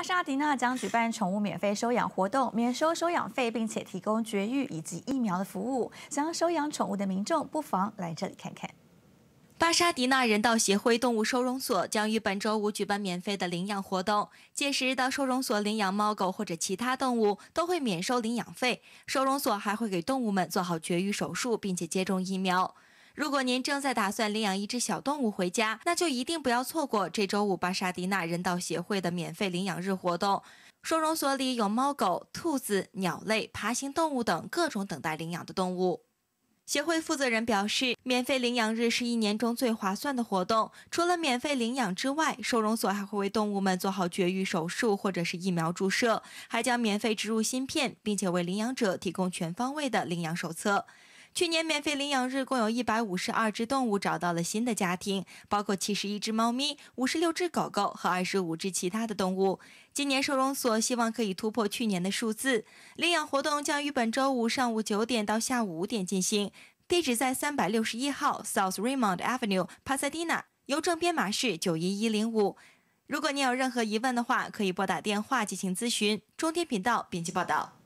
巴沙迪纳将举办宠物免费收养活动，免收收养费，并且提供绝育以及疫苗的服务。想要收养宠物的民众不妨来这里看看。巴沙迪纳人道协会动物收容所将于本周五举办免费的领养活动，届时到收容所领养猫狗或者其他动物都会免收领养费，收容所还会给动物们做好绝育手术，并且接种疫苗。如果您正在打算领养一只小动物回家，那就一定不要错过这周五巴沙迪纳人道协会的免费领养日活动。收容所里有猫狗、兔子、鸟类、爬行动物等各种等待领养的动物。协会负责人表示，免费领养日是一年中最划算的活动。除了免费领养之外，收容所还会为动物们做好绝育手术或者是疫苗注射，还将免费植入芯片，并且为领养者提供全方位的领养手册。去年免费领养日共有一百五十二只动物找到了新的家庭，包括七十一只猫咪、五十六只狗狗和二十五只其他的动物。今年收容所希望可以突破去年的数字。领养活动将于本周五上午九点到下午五点进行，地址在三百六十一号 South Raymond Avenue，帕萨蒂纳，邮政编码是九一一零五。如果您有任何疑问的话，可以拨打电话进行咨询。中天频道编辑报道。